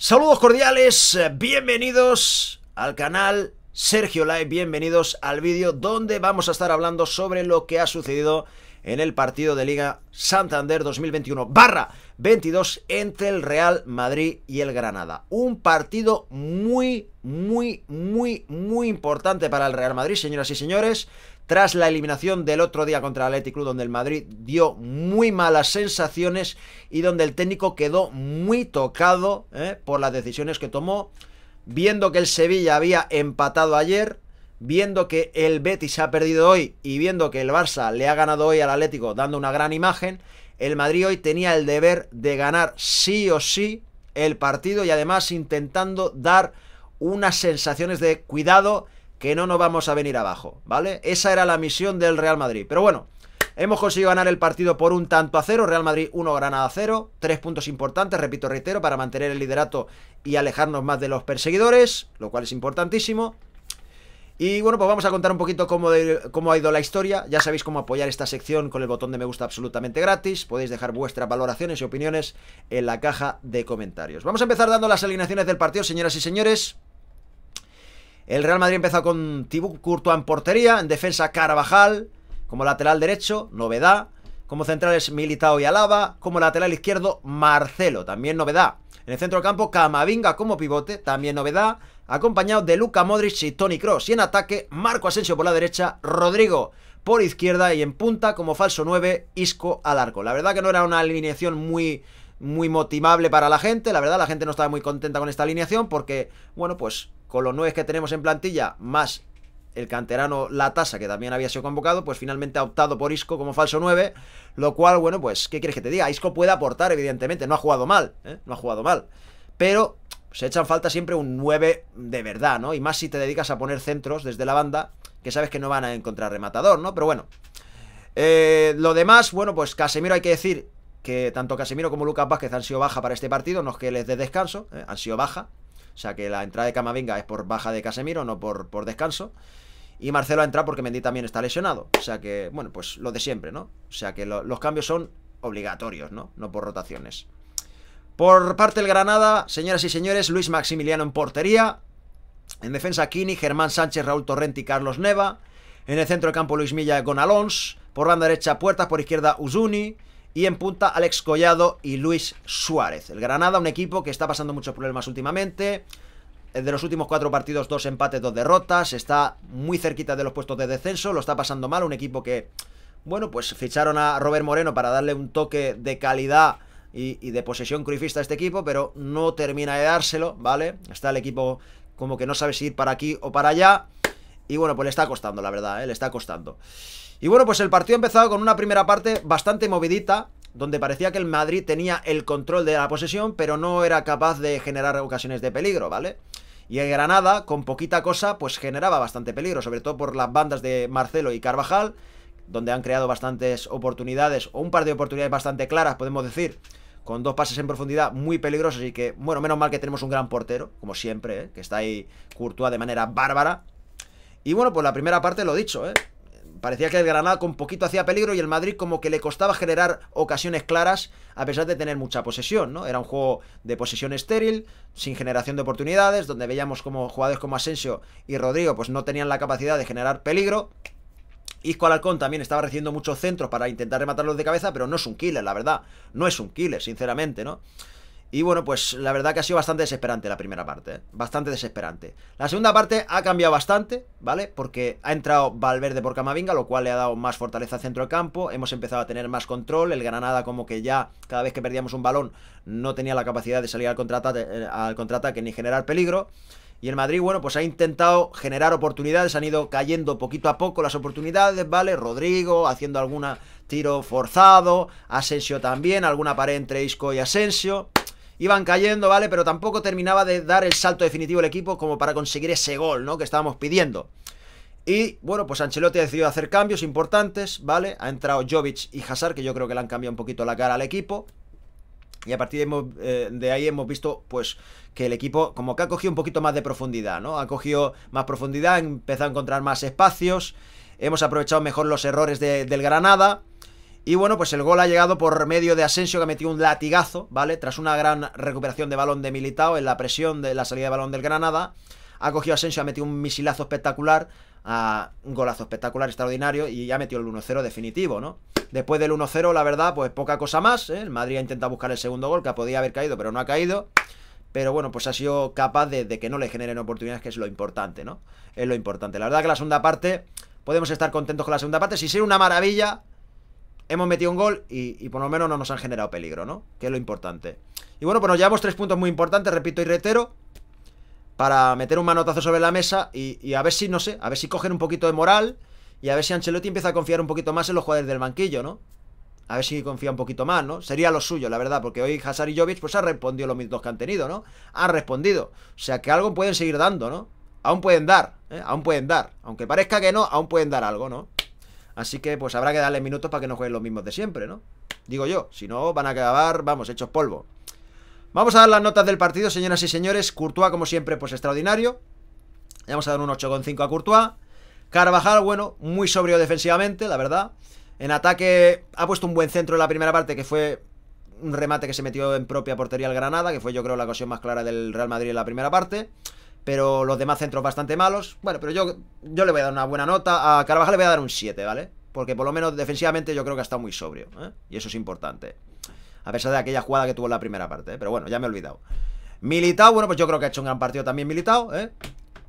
Saludos cordiales, eh, bienvenidos al canal Sergio Live, bienvenidos al vídeo donde vamos a estar hablando sobre lo que ha sucedido en el partido de Liga Santander 2021-22 entre el Real Madrid y el Granada. Un partido muy, muy, muy, muy importante para el Real Madrid, señoras y señores. Tras la eliminación del otro día contra el Athletic Club, donde el Madrid dio muy malas sensaciones y donde el técnico quedó muy tocado eh, por las decisiones que tomó, viendo que el Sevilla había empatado ayer, viendo que el Betis ha perdido hoy y viendo que el Barça le ha ganado hoy al Atlético dando una gran imagen, el Madrid hoy tenía el deber de ganar sí o sí el partido y además intentando dar unas sensaciones de cuidado que no nos vamos a venir abajo, ¿vale? Esa era la misión del Real Madrid. Pero bueno, hemos conseguido ganar el partido por un tanto a cero, Real Madrid 1, Granada 0, tres puntos importantes, repito, reitero, para mantener el liderato y alejarnos más de los perseguidores, lo cual es importantísimo. Y bueno, pues vamos a contar un poquito cómo, cómo ha ido la historia. Ya sabéis cómo apoyar esta sección con el botón de me gusta absolutamente gratis. Podéis dejar vuestras valoraciones y opiniones en la caja de comentarios. Vamos a empezar dando las alineaciones del partido, señoras y señores. El Real Madrid empezó con Tibú Courtois en portería, en defensa Carvajal, como lateral derecho, novedad. Como centrales Militao y Alaba, como lateral izquierdo Marcelo, también novedad. En el centro de campo Camavinga como pivote, también novedad acompañado de Luka Modric y Tony Cross. Y en ataque, Marco Asensio por la derecha, Rodrigo por izquierda y en punta como falso 9, Isco al arco. La verdad que no era una alineación muy muy motivable para la gente, la verdad la gente no estaba muy contenta con esta alineación porque, bueno, pues con los 9 que tenemos en plantilla, más el canterano La Tasa, que también había sido convocado, pues finalmente ha optado por Isco como falso 9, lo cual, bueno, pues, ¿qué quieres que te diga? Isco puede aportar, evidentemente, no ha jugado mal, ¿eh? no ha jugado mal pero se echan falta siempre un 9 de verdad, ¿no? Y más si te dedicas a poner centros desde la banda, que sabes que no van a encontrar rematador, ¿no? Pero bueno. Eh, lo demás, bueno, pues Casemiro hay que decir que tanto Casemiro como Lucas Vázquez han sido baja para este partido, no es que les dé descanso, ¿eh? han sido baja. O sea que la entrada de Camavinga es por baja de Casemiro, no por, por descanso. Y Marcelo ha entrado porque Mendy también está lesionado. O sea que, bueno, pues lo de siempre, ¿no? O sea que los cambios son obligatorios, ¿no? No por rotaciones. Por parte del Granada, señoras y señores, Luis Maximiliano en portería. En defensa, Kini, Germán Sánchez, Raúl Torrenti y Carlos Neva. En el centro del campo, Luis Milla Gon Por banda derecha, Puertas. Por izquierda, Uzuni. Y en punta, Alex Collado y Luis Suárez. El Granada, un equipo que está pasando muchos problemas últimamente. Eh, de los últimos cuatro partidos, dos empates, dos derrotas. Está muy cerquita de los puestos de descenso. Lo está pasando mal. Un equipo que, bueno, pues ficharon a Robert Moreno para darle un toque de calidad y, de posesión cruifista este equipo, pero no termina de dárselo, ¿vale? Está el equipo como que no sabe si ir para aquí o para allá. Y bueno, pues le está costando, la verdad, ¿eh? le está costando. Y bueno, pues el partido ha empezado con una primera parte bastante movidita, donde parecía que el Madrid tenía el control de la posesión, pero no era capaz de generar ocasiones de peligro, ¿vale? Y en Granada, con poquita cosa, pues generaba bastante peligro, sobre todo por las bandas de Marcelo y Carvajal, donde han creado bastantes oportunidades, o un par de oportunidades bastante claras, podemos decir, con dos pases en profundidad muy peligrosos y que, bueno, menos mal que tenemos un gran portero, como siempre, ¿eh? que está ahí Courtois de manera bárbara. Y bueno, pues la primera parte lo dicho, ¿eh? Parecía que el Granada con poquito hacía peligro y el Madrid como que le costaba generar ocasiones claras a pesar de tener mucha posesión, ¿no? Era un juego de posesión estéril, sin generación de oportunidades, donde veíamos como jugadores como Asensio y Rodrigo pues no tenían la capacidad de generar peligro Isco Alarcón también estaba recibiendo muchos centros para intentar rematarlos de cabeza, pero no es un killer, la verdad. No es un killer, sinceramente, ¿no? Y bueno, pues la verdad que ha sido bastante desesperante la primera parte, ¿eh? bastante desesperante. La segunda parte ha cambiado bastante, ¿vale? Porque ha entrado Valverde por Camavinga, lo cual le ha dado más fortaleza al centro del campo, hemos empezado a tener más control, el Granada como que ya cada vez que perdíamos un balón no tenía la capacidad de salir al eh, al contraataque ni generar peligro. Y el Madrid, bueno, pues ha intentado generar oportunidades, han ido cayendo poquito a poco las oportunidades, ¿vale? Rodrigo haciendo algún tiro forzado, Asensio también, alguna pared entre Isco y Asensio. Iban cayendo, ¿vale? Pero tampoco terminaba de dar el salto definitivo el equipo como para conseguir ese gol, ¿no? Que estábamos pidiendo. Y bueno, pues Ancelotti ha decidido hacer cambios importantes, ¿vale? Ha entrado Jovic y Hazard, que yo creo que le han cambiado un poquito la cara al equipo. Y a partir eh, de, ahí hemos visto pues que el equipo como que ha cogido un poquito más de profundidad, ¿no? Ha cogido más profundidad, ha empezado a encontrar más espacios, hemos aprovechado mejor los errores del Granada. Y bueno, pues el gol ha llegado por medio de Asensio que ha metido un latigazo, ¿vale? Tras una gran recuperación de balón de Militao en la presión de la salida de balón del Granada. Ha cogido Asensio, ha metido un misilazo espectacular, a ah, un golazo espectacular, extraordinario, y ya ha metido el 1-0 definitivo, ¿no? Después del 1-0, la verdad, pues poca cosa más. ¿eh? El Madrid ha intentado buscar el segundo gol, que podía haber caído, pero no ha caído. Pero bueno, pues ha sido capaz de, que no le generen oportunidades, que es lo importante, ¿no? Es lo importante. La verdad que la segunda parte, podemos estar contentos con la segunda parte. Si ser una maravilla, hemos metido un gol y, por lo menos no nos han generado peligro, ¿no? Que es lo importante. Y bueno, pues nos llevamos tres puntos muy importantes, repito y reitero, para meter un manotazo sobre la mesa y, y, a ver si, no sé, a ver si cogen un poquito de moral, y a ver si Ancelotti empieza a confiar un poquito más en los jugadores del banquillo, ¿no? A ver si confía un poquito más, ¿no? Sería lo suyo, la verdad, porque hoy Hazard y Jovic pues han respondido los mismos que han tenido, ¿no? Han respondido. O sea que algo pueden seguir dando, ¿no? Aún pueden dar, ¿eh? Aún pueden dar. Aunque parezca que no, aún pueden dar algo, ¿no? Así que pues habrá que darle minutos para que no jueguen los mismos de siempre, ¿no? Digo yo, si no van a acabar, vamos, hechos polvo. Vamos a dar las notas del partido, señoras y señores. Courtois, como siempre, pues extraordinario. vamos a dar un 8,5 a Courtois. Carvajal, bueno, muy sobrio defensivamente, la verdad. En ataque ha puesto un buen centro en la primera parte, que fue un remate que se metió en propia portería al Granada, que fue yo creo la ocasión más clara del Real Madrid en la primera parte. Pero los demás centros bastante malos. Bueno, pero yo, yo le voy a dar una buena nota. A Carvajal le voy a dar un 7, ¿vale? Porque por lo menos defensivamente yo creo que ha estado muy sobrio. ¿eh? Y eso es importante. A pesar de aquella jugada que tuvo en la primera parte. ¿eh? Pero bueno, ya me he olvidado. Militao, bueno, pues yo creo que ha hecho un gran partido también Militao. ¿eh?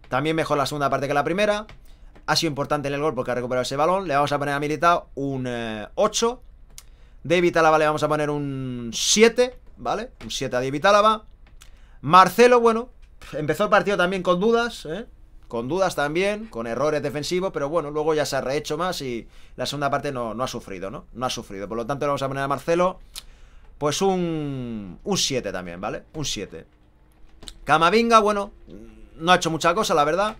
También mejor la segunda parte que la primera ha sido importante en el gol porque ha recuperado ese balón. Le vamos a poner a Militao un 8. Eh, De Vitálava le vamos a poner un 7, ¿vale? Un 7 a De Vitálava. Marcelo, bueno, empezó el partido también con dudas, ¿eh? Con dudas también, con errores defensivos, pero bueno, luego ya se ha rehecho más y la segunda parte no, no ha sufrido, ¿no? No ha sufrido. Por lo tanto, le vamos a poner a Marcelo, pues un 7 también, ¿vale? Un 7. Camavinga, bueno, no ha hecho mucha cosa, la verdad.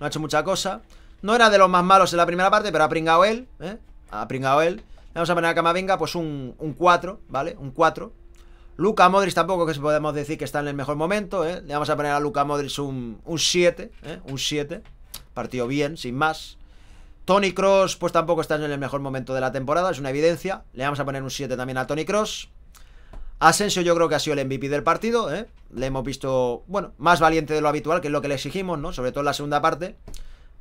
No ha hecho mucha cosa. No era de los más malos en la primera parte, pero ha pringado él, ¿eh? Ha pringado él. Vamos a poner a Camavinga, pues un, 4, ¿vale? Un 4. Luca Modris, tampoco que podemos decir que está en el mejor momento, ¿eh? Le vamos a poner a Luca Modric un, un 7, ¿eh? Un 7. Partido bien, sin más. Tony Cross, pues tampoco está en el mejor momento de la temporada, es una evidencia. Le vamos a poner un 7 también a Tony Cross. Asensio yo creo que ha sido el MVP del partido, ¿eh? Le hemos visto, bueno, más valiente de lo habitual, que es lo que le exigimos, ¿no? Sobre todo en la segunda parte.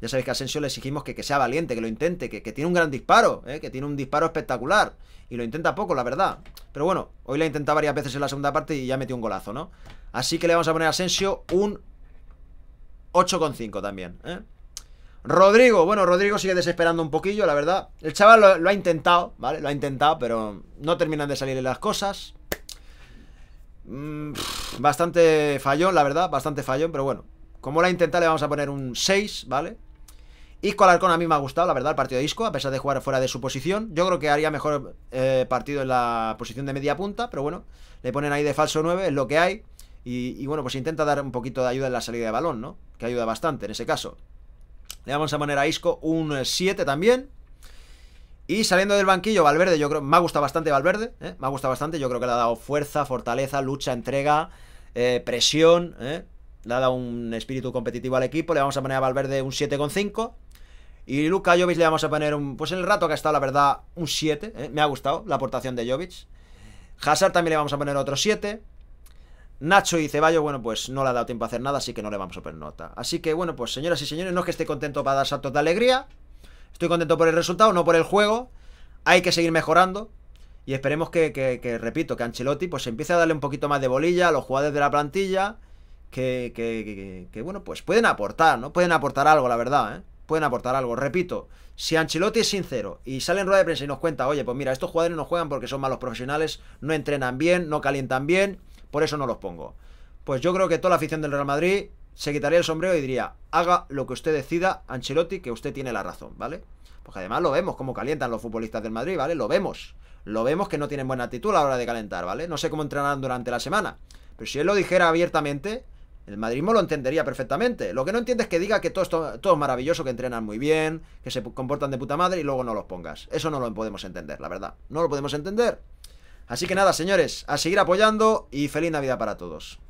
Ya sabéis que a Asensio le exigimos que, sea valiente, que lo intente, que, tiene un gran disparo, ¿eh? que tiene un disparo espectacular. Y lo intenta poco, la verdad. Pero bueno, hoy la intenta varias veces en la segunda parte y ya metió un golazo, ¿no? Así que le vamos a poner a Asensio un 8,5 también, ¿eh? Rodrigo, bueno, Rodrigo sigue desesperando un poquillo, la verdad. El chaval lo, ha intentado, ¿vale? Lo ha intentado, pero no terminan de salirle las cosas. Mm, bastante fallón, la verdad, bastante fallón, pero bueno. Como lo ha intentado, le vamos a poner un 6, ¿vale? Isco Alarcón a mí me ha gustado, la verdad, el partido de Isco, a pesar de jugar fuera de su posición. Yo creo que haría mejor eh, partido en la posición de media punta, pero bueno, le ponen ahí de falso 9, es lo que hay. Y, bueno, pues intenta dar un poquito de ayuda en la salida de balón, ¿no? Que ayuda bastante en ese caso. Le vamos a poner a Isco un 7 eh, también. Y saliendo del banquillo, Valverde, yo creo, me ha gustado bastante Valverde, ¿eh? me ha gustado bastante, yo creo que le ha dado fuerza, fortaleza, lucha, entrega, eh, presión, ¿eh? le ha dado un espíritu competitivo al equipo, le vamos a poner a Valverde un 7,5. Y Luca Jovic le vamos a poner un. Pues en el rato que ha estado, la verdad, un 7. ¿eh? Me ha gustado la aportación de Jovic. Hazard también le vamos a poner otro 7. Nacho y Ceballos, bueno, pues no le ha dado tiempo a hacer nada, así que no le vamos a poner nota. Así que, bueno, pues señoras y señores, no es que esté contento para dar saltos de alegría. Estoy contento por el resultado, no por el juego. Hay que seguir mejorando. Y esperemos que, repito, que Ancelotti pues empiece a darle un poquito más de bolilla a los jugadores de la plantilla. Que, que, que, bueno, pues pueden aportar, ¿no? Pueden aportar algo, la verdad, ¿eh? pueden aportar algo. Repito, si Ancelotti es sincero y sale en rueda de prensa y nos cuenta, oye, pues mira, estos jugadores no juegan porque son malos profesionales, no entrenan bien, no calientan bien, por eso no los pongo. Pues yo creo que toda la afición del Real Madrid se quitaría el sombrero y diría, haga lo que usted decida, Ancelotti, que usted tiene la razón, ¿vale? Porque además lo vemos cómo calientan los futbolistas del Madrid, ¿vale? Lo vemos. Lo vemos que no tienen buena actitud a la hora de calentar, ¿vale? No sé cómo entrenarán durante la semana. Pero si él lo dijera abiertamente, el madridismo lo entendería perfectamente. Lo que no entiende es que diga que todo, todo es maravilloso, que entrenan muy bien, que se comportan de puta madre y luego no los pongas. Eso no lo podemos entender, la verdad. No lo podemos entender. Así que nada, señores, a seguir apoyando y feliz Navidad para todos.